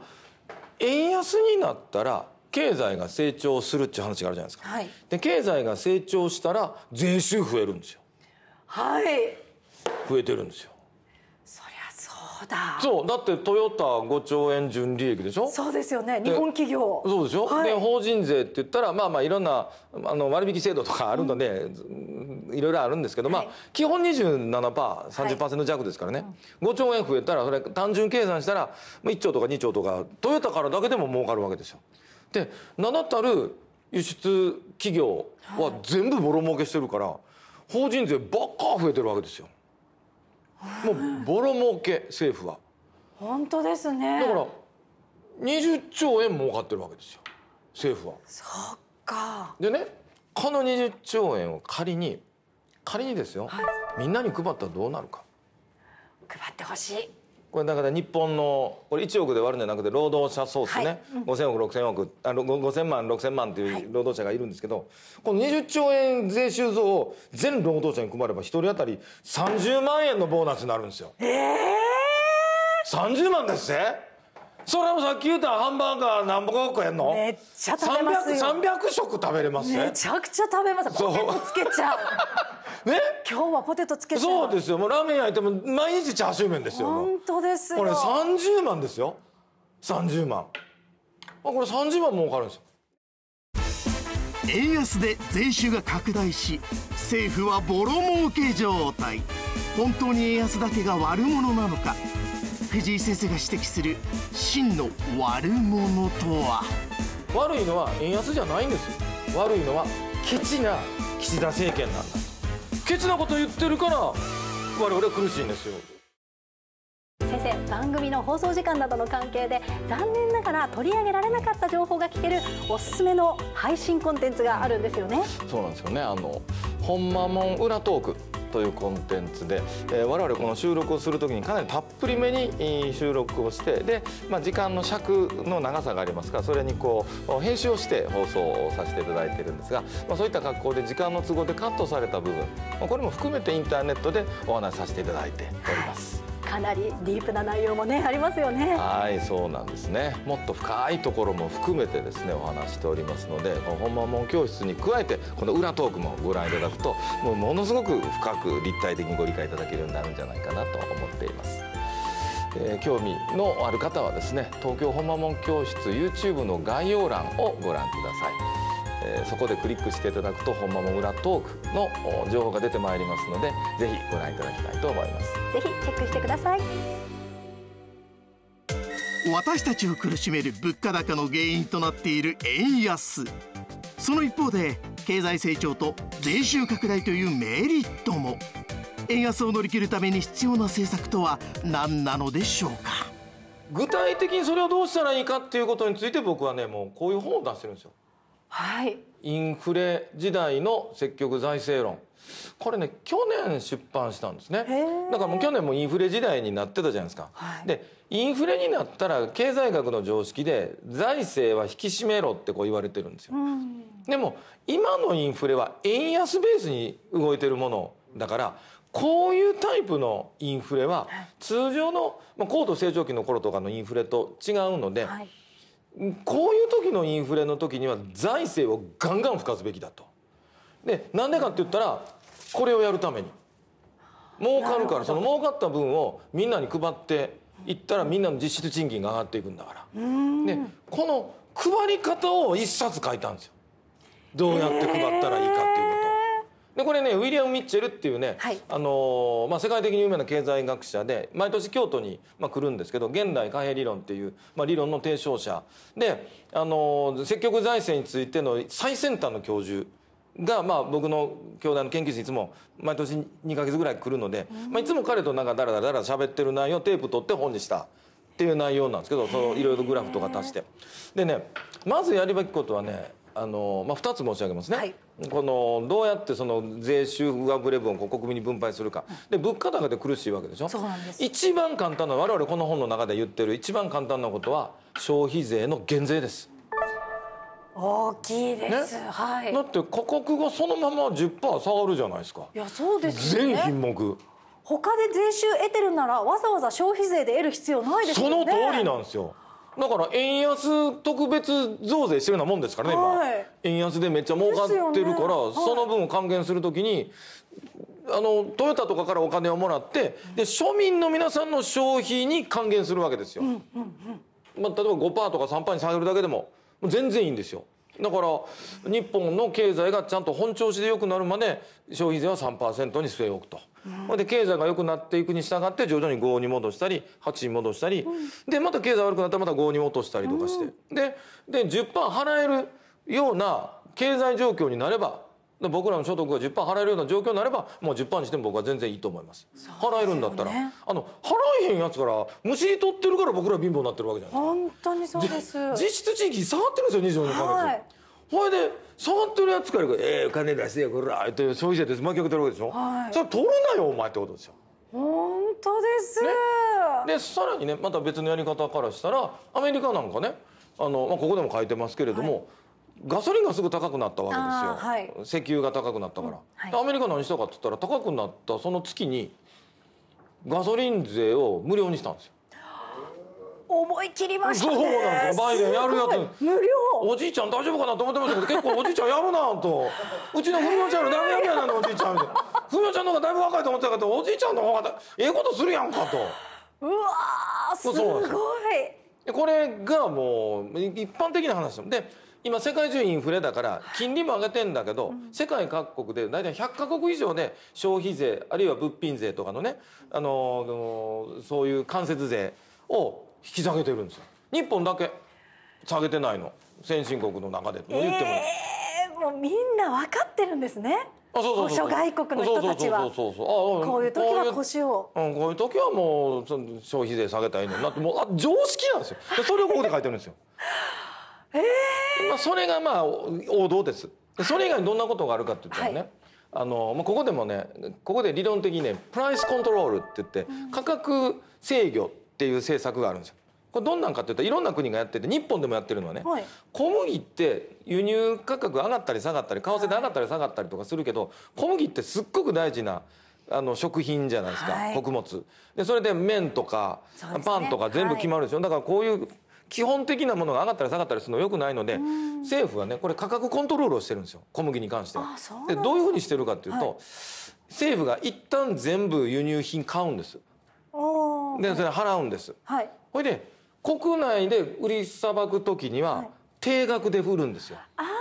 円安になったら経済が成長するっていう話があるじゃないですか、はい、で経済が成長したら税収増えるんですよはい増えてるんですよそうだそうだってトヨタ5兆円純利益でしょそうですよね日本企業そうでしょ、はい、で法人税って言ったらまあまあいろんなあの割引制度とかあるので、うん、いろいろあるんですけど、まあ、基本 27%30% 弱ですからね、はい、5兆円増えたらそれ単純計算したら1兆とか2兆とかトヨタからだけでも儲かるわけですよ。で名だたる輸出企業は全部ボロ儲けしてるから法人税ばっか増えてるわけですよ。もうボロ儲け政府は本当ですねだから20兆円儲かってるわけですよ政府はそっかでねこの20兆円を仮に仮にですよ、はい、みんなに配ったらどうなるか配ってほしいこれだから日本のこれ1億で割るんじゃなくて労働者総数ね、はいうん、5,000億6,000億あ5,000万6,000万という労働者がいるんですけど、はい、この20兆円税収増を全労働者に配れば1人当たり30万円のボーナスになるんですよ。えー、30万ですねそれもさっき言ったハンバーガー何個食えんのめっちゃ食べますよ 300, 300食食べれますねめちゃくちゃ食べますポテトつけちゃう *laughs* ね今日はポテトつけちゃうそうですよもうラーメン焼いても毎日チャーシュー麺ですよ本当ですよこれ30万ですよ30万あこれ30万儲かるんですよ円安で税収が拡大し政府はボロ儲け状態本当に円安だけが悪者なのか藤井先生が指摘する真の悪者とは悪いのは円安じゃないんですよ悪いのはケチな岸田政権なんだケチなこと言ってるから我々は苦しいんですよ先生番組の放送時間などの関係で残念ながら取り上げられなかった情報が聞けるおすすめの配信コンテンツがあるんですよねそうなんですよねあのほんまもん裏トークというコンテンツで、えー、我々この収録をする時にかなりたっぷりめに収録をしてで、まあ、時間の尺の長さがありますからそれにこう編集をして放送をさせていただいてるんですが、まあ、そういった格好で時間の都合でカットされた部分これも含めてインターネットでお話しさせていただいております。かなりディープな内容もねありますよねはいそうなんですねもっと深いところも含めてですねお話しておりますのでこの本間門教室に加えてこの裏トークもご覧いただくともうものすごく深く立体的にご理解いただけるようになるんじゃないかなと思っています。えー、興味のある方はですね東京本間門教室 YouTube の概要欄をご覧ください。えそこでクリックしていただくと「ほんまもらトーク」の情報が出てまいりますのでぜひご覧いただきたいと思いますぜひチェックしてください私たちを苦しめる物価高の原因となっている円安その一方で経済成長と税収拡大というメリットも円安を乗り切るために必要な政策とは何なのでしょうか具体的にそれをどうしたらいいかっていうことについて僕はねもうこういう本を出してるんですよ。はい、インフレ時代の積極財政論これね去年出版したんですねだからもう去年もインフレ時代になってたじゃないですか、はい、でインフレになったら経済学の常識で財政は引き締めろってこう言われてるんですよ、うん、でも今のインフレは円安ベースに動いてるものだからこういうタイプのインフレは通常の、ま高度成長期の頃とかのインフレと違うので、はいこういう時のインフレの時には財政をガンガン付かすべきだと。でなんでかって言ったらこれをやるために儲かるからその儲かった分をみんなに配っていったらみんなの実質賃金が上がっていくんだから。でこの配り方を一冊書いたんですよ。どうやって配ったらいいかっていうこと。でこれねウィリアム・ミッチェルっていうね、はい、あのー、まあ、世界的に有名な経済学者で毎年京都に、まあ、来るんですけど現代貨幣理論っていう、まあ、理論の提唱者で、あのー、積極財政についての最先端の教授が、まあ、僕の兄弟の研究室いつも毎年2か月ぐらい来るので、まあ、いつも彼となんかだらだらだら喋ってる内容をテープ取って本にしたっていう内容なんですけどそのいろいろグラフとか足して。でねまずやるべきことはねあのー、まあ、2つ申し上げますね。はいこのどうやってその税収振レ分を国民に分配するかで物価高で苦しいわけでしょそうなんです一番簡単な我々この本の中で言ってる一番簡単なことは消費税の減税です大きいです、はいだって価格がそのまま10%下がるじゃないですかいやそうです全品目他で税収得てるならわざわざ消費税で得る必要ないですそのね通りなんですよだから円安特別増税してるようなもんですからね、はい、今円安でめっちゃ儲かってるから、ねはい、その分を還元するときにあのトヨタとかからお金をもらってで庶民の皆さんの消費に還元するわけですよ。まあ、例えば5%とか3%に下げるだけでも全然いいんですよ。だから日本の経済がちゃんと本調子で良くなるまで消費税は3%に据え置くと、うん、で経済が良くなっていくに従って徐々に5に戻したり8に戻したり、うん、でまた経済悪くなったらまた5に落としたりとかして、うん、でで10%払えるような経済状況になれば僕らの所得が10%払えるような状況になればもう10%にしても僕は全然いいと思います、ね、払えるんだったらあの払えへんやつからむしり取ってるから僕ら貧乏になってるわけじゃない本当にそうです実質賃金下がってるんですよ24ヶ月、ほいで下がってるやつから「ええー、金出してやこら」って消費税です負け上てるわけでしょ、はい、それ取るなよお前ってことですよ本当です、ね、でさらにねまた別のやり方からしたらアメリカなんかねあの、まあ、ここでも書いてますけれども、はいガソリンがすぐ高くなったわけですよ、はい、石油が高くなったから、うんはい、アメリカ何したかって言ったら高くなったその月にガソリン税を無料にしたんですよ思い切りましたねそうなんですバイデンやるやつ無料おじいちゃん大丈夫かなと思ってましたけど結構 *laughs* おじいちゃんやるなとうちのふみおちゃんよりだやるやなのおじいちゃん *laughs* ふみおちゃんの方がだいぶ若いと思ってたけどおじいちゃんの方がええことするやんかとうわすごいこれがもう一般的な話でで今世界中インフレだから金利も上げてんだけど、世界各国で大体100カ国以上で消費税あるいは物品税とかのね、あのそういう間接税を引き下げてるんですよ日本だけ下げてないの先進国の中でもう言っても、ええもうみんな分かってるんですねあそうそうそう外国の人たちはこういう時は腰をこういう,、うん、こういう時はもう消費税下げたいのになってもうあ常識なんですよそれをここで書いてるんですよ *laughs* えまあ、それがまあ王道ですそれ以外にどんなことがあるかって言ったらね、はいあのまあ、ここでもねここで理論的にねプライスコントロールって言って価格制御っていう政策があるんですよ。これどんなんかっていったらいろんな国がやってて日本でもやってるのはね、はい、小麦って輸入価格上がったり下がったり為替で上がったり下がったりとかするけど小麦ってすっごく大事なあの食品じゃないですか、はい、穀物でそれで麺とか、パンとか全部決まるでしょ、はい、だからこういう基本的なものが上がったり下がったりするのよくないので、政府はねこれ価格コントロールをしてるんですよ小麦に関しては。でどういうふうにしてるかっていうと、はい、政府が一旦全部輸入品買うんです。でそれ払うんです。はい、ほいで国内で売りさばく時には定額で振るんですよ。ああなる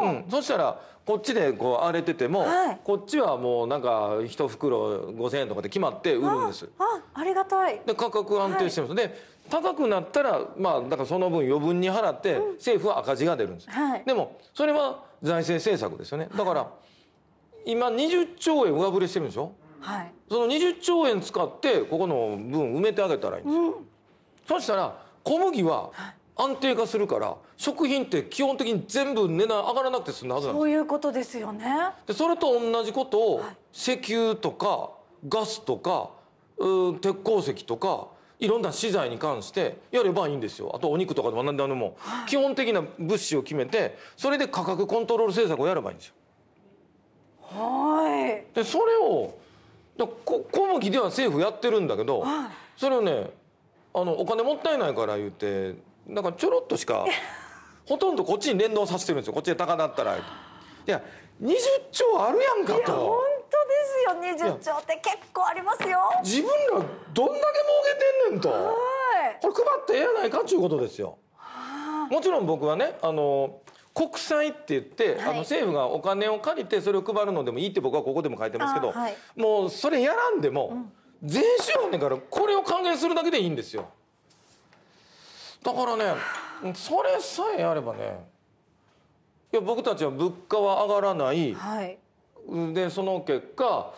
ほど、うん、そしたらこっちでこう荒れてても、はい、こっちはもうなんか一袋五千円とかで決まって売るんですあありがたいで価格安定してます、はい、で高くなったらまあだからその分余分に払って政府は赤字が出るんです、はい、でもそれは財政政策ですよねだから今20兆円上振れしてるんでしょ、はい、その20兆円使ってここの分埋めてあげたらいいんですよ、うん、そしたら小麦は安定化するから食品って基本的に全部値段上がらなくて済むはずなんですそういうことですよねでそれと同じことを石油とかガスとか鉄鉱石とかいろんな資材に関してやればいいんですよあとお肉とかでも何でも、はい、基本的な物資を決めてそれで価格コントロール政策をやればいいんですよ。はいでそれをこ小麦では政府やってるんだけど、はい、それをねあのお金もったいないから言ってなんかちょろっとしかほとんどこっちに連動させてるんですよこっちで高だったら。いや20兆あるやんかと。当ですよ20兆って結構ありますよ自分らどんだけ儲けてんねんとこれ配ってええやないかっちゅうことですよもちろん僕はねあの国債って言って、はい、あの政府がお金を借りてそれを配るのでもいいって僕はここでも書いてますけど、はい、もうそれやらんでも、うん、税収はねからこれを還元するだけでいいんですよだからねそれさえあればねいや僕たちは物価は上がらない、はい、でその結果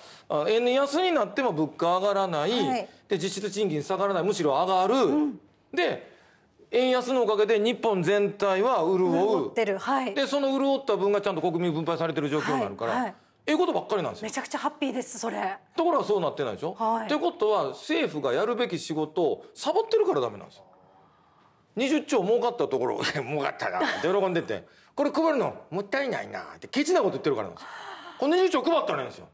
円安になっても物価上がらない、はい、で実質賃金下がらないむしろ上がる、うん、で円安のおかげで日本全体は潤う、はい、でその潤った分がちゃんと国民分配されてる状況になるから、はい、ええことばっかりなんですよめちゃくちゃハッピーですそれところがそうなってないでしょ、はい、ってことは政府がやるべき仕事をサボってるからダメなんですよ20兆儲かったところ儲かったなって喜んでてこれ配るのもったいないなってケチなこと言ってるからなんですよ骨重長配ったらいいんですよ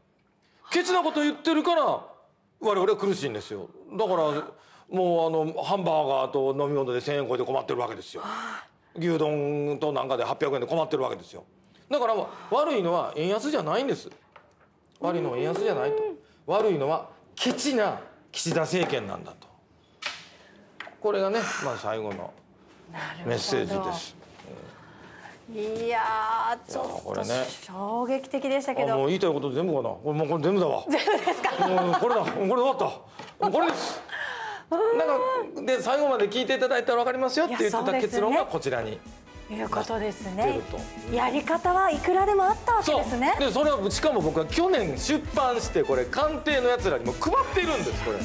ケチなこと言ってるから我々は苦しいんですよだからもうあのハンバーガーと飲み物で1,000円超えて困ってるわけですよ牛丼となんかで800円で困ってるわけですよだから悪いのは円安じゃないんです悪いのは円安じゃないと悪いのはケチな岸田政権なんだとこれがね、まあ、最後のメッセージですいやちょっと、ね、衝撃的でしたけどもう言いたいこと全部かなこれもうこれ全部だわ *laughs* 全部ですかこれだこれ終わったこれですなんかで最後まで聞いていただいたらわかりますよって言ってた結論がこちらに。いうことですね、うん、やり方はいくらでもあったわけですねでそれはしかも僕は去年出版してこれ官邸のやつらにも配っているんですこれ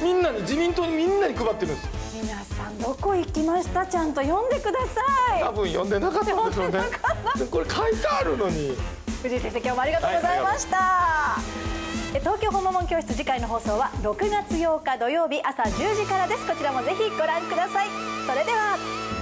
みんなに自民党にみんなに配ってるんです皆さんどこ行きましたちゃんと読んでください多分読んでなかったんでしょうねこれ書いてあるのに藤井先生今日もありがとうございました、はい、東京本物教室次回の放送は6月8日土曜日朝10時からですこちらもぜひご覧くださいそれでは